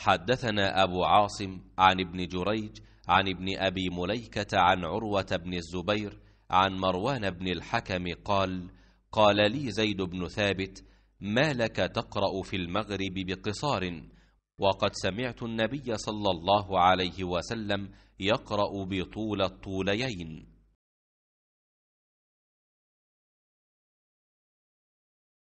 حدثنا أبو عاصم عن ابن جريج عن ابن أبي مليكة عن عروة بن الزبير عن مروان بن الحكم قال قال لي زيد بن ثابت ما لك تقرأ في المغرب بقصار وقد سمعت النبي صلى الله عليه وسلم يقرأ بطول الطوليين